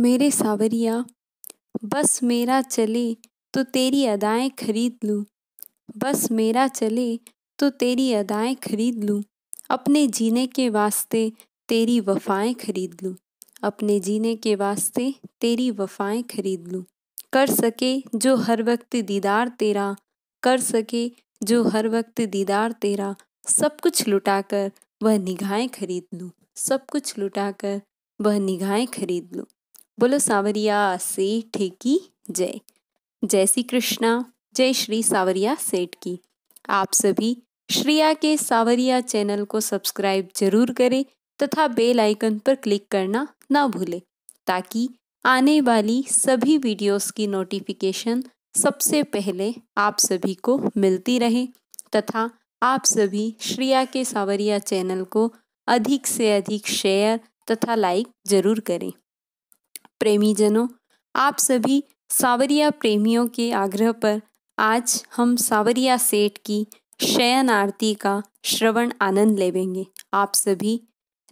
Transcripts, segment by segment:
मेरे सावरिया बस मेरा चले तो तेरी अदाएं खरीद लूँ बस मेरा चले तो तेरी अदाएं खरीद लूँ अपने जीने के वास्ते तेरी वफाएं खरीद लूँ अपने जीने के वास्ते तेरी वफाएं खरीद लूँ कर सके जो हर वक्त दीदार तेरा कर सके जो हर वक्त दीदार तेरा सब कुछ लुटाकर वह निगाहें खरीद लूँ सब कुछ लुटाकर वह निगाहें खरीद लूँ बोलो सावरिया सेठ की जय जय श्री कृष्णा जय श्री सावरिया सेठ की आप सभी श्रेया के सावरिया चैनल को सब्सक्राइब जरूर करें तथा बेल आइकन पर क्लिक करना ना भूलें ताकि आने वाली सभी वीडियोस की नोटिफिकेशन सबसे पहले आप सभी को मिलती रहे तथा आप सभी श्रिया के सावरिया चैनल को अधिक से अधिक शेयर तथा लाइक जरूर करें प्रेमीजनों आप सभी सावरिया प्रेमियों के आग्रह पर आज हम सावरिया सेठ की शयन आरती का श्रवण आनंद लेवेंगे आप सभी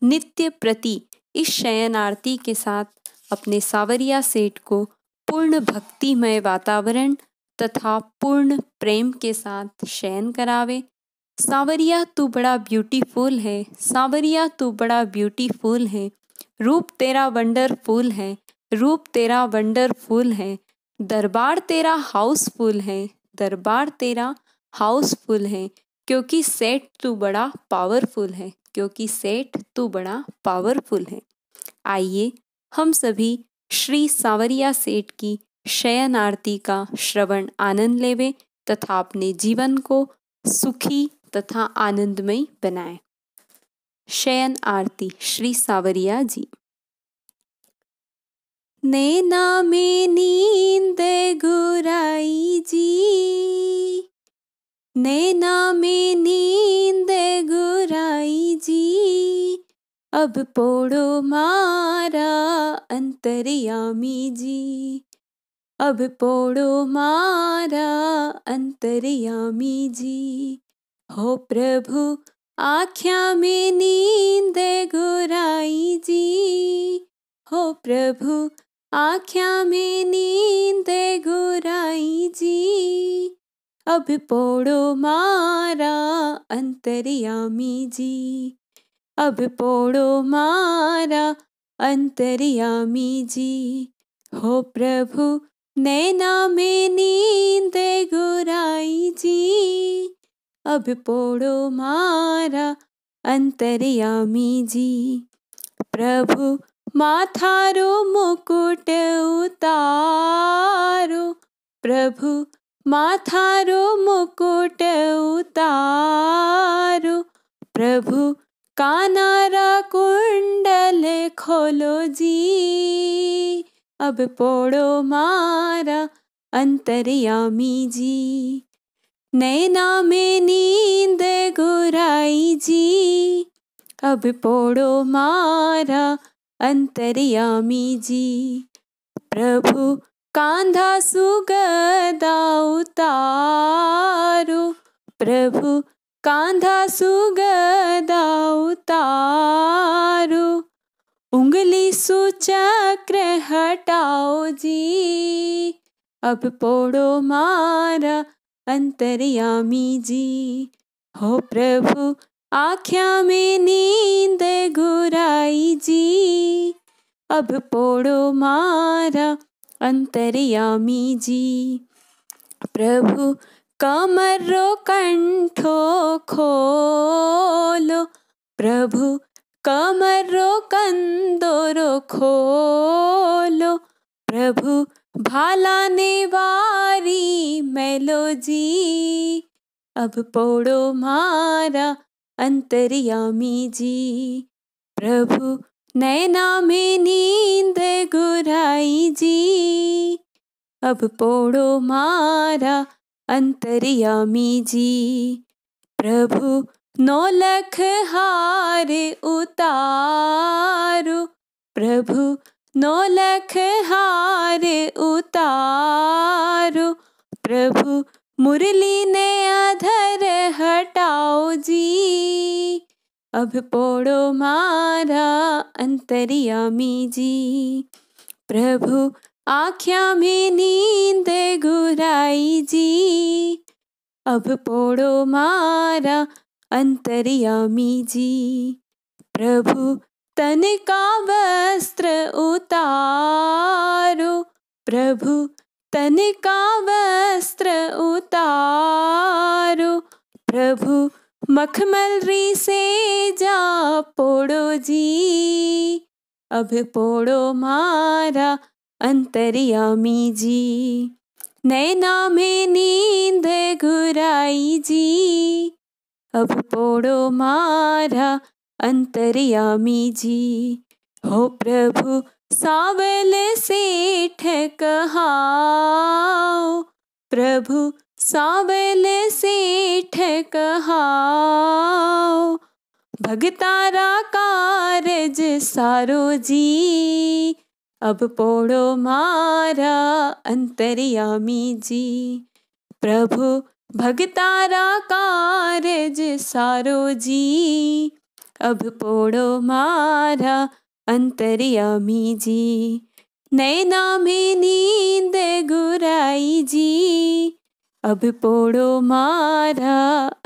नित्य प्रति इस शयन आरती के साथ अपने सावरिया सेठ को पूर्ण भक्तिमय वातावरण तथा पूर्ण प्रेम के साथ शयन करावे सावरिया तू बड़ा ब्यूटीफुल है सावरिया तू बड़ा ब्यूटीफुल है रूप तेरा वंडरफुल है रूप तेरा वंडरफुल है दरबार तेरा हाउसफुल है दरबार तेरा हाउसफुल है क्योंकि सेठ तू बड़ा पावरफुल है क्योंकि सेठ तू बड़ा पावरफुल है आइए हम सभी श्री सांवरिया सेठ की शयन आरती का श्रवण आनंद लेवे तथा अपने जीवन को सुखी तथा आनंदमय बनाए शयन आरती श्री सावरिया जी नैना में नींद गुराई जी नैना में नींद गुराई जी अब पोड़ो मारा अंतरयामी जी अब पोड़ो मारा अंतरयामी जी हो प्रभु आख्या में नींद गुराई जी हो प्रभु आख्या में नींद गुराई जी अब पोड़ो मारा अंतरियामी जी अब पोड़ो मारा अंतरियामी जी हो प्रभु नैना में नींद गुराई जी अब पोड़ो मारा अंतरियामी जी प्रभु माथारो मुकुट उतारो प्रभु माथारो मुकुट उतारो प्रभु कानारा कुंडल खोलो जी अब पोडो मारा अंतरयामी जी नैना में नींद गुराई जी अब पोडो मारा अंतरयामी जी प्रभु कांधा सुगदा उतारो प्रभु कांधा सुगदा उतारो उंगली सुचक्र हटाओ जी अब पोड़ो मारा अंतरयामी जी हो प्रभु आख्या में नींद घुराई जी अब पोड़ो मारा अंतर्यामी जी प्रभु कमरो कंठो खोलो प्रभु कमर रो कमरो कंदोरो खोलो प्रभु भाला ने वारी मेलो जी अब पोड़ो मारा अंतरियामी जी प्रभु नैना में नींद गुराई जी अब पोड़ो मारा अंतरियामी जी प्रभु नौलख हार उतारु प्रभु नौलख हार उतारो प्रभु मुरली ने अधर हटाओ जी अब पोड़ो मारा अंतरियामी जी प्रभु आख्या में नींद घुराई जी अब पोड़ो मारा अंतरियामी जी प्रभु तन का वस्त्र उतारो प्रभु तनिका वस्त्र उतारो प्रभु मखमलरी से जा पोड़ो जी अब पोड़ो मारा अंतरियामी जी नैना में नींद घुराई जी अब पोड़ो मारा अंतरियामी जी हो प्रभु सावल सेठ कहाओ प्रभु सावल सेठ कहाओ भगतारा कारज सारो जी अब पोड़ो मारा अंतर्यामी जी प्रभु भगतारा कारज सारो जी अब पोड़ो मारा अंतरियामी जी नैना में नींद गुराई जी अब पोड़ो मारा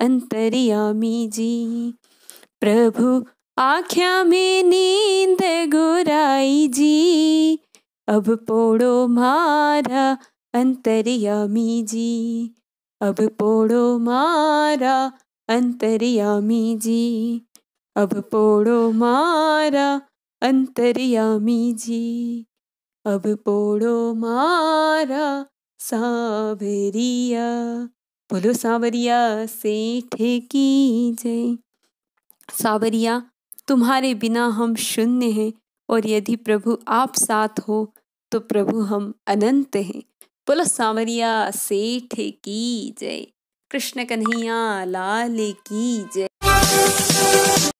अंतरियामी जी प्रभु आख्या में नींद गुराई जी अब पोड़ो मारा अंतरियामी जी अब पोड़ो मारा अंतरियामी जी अब पोड़ो मारा अंतरियामी जी अब पोड़ो मारा सावरिया बोलो सावरिया सेठ की जय सावरिया तुम्हारे बिना हम शून्य हैं और यदि प्रभु आप साथ हो तो प्रभु हम अनंत हैं बोलो सावरिया सेठ की जय कृष्ण कन्हैया लाल की जय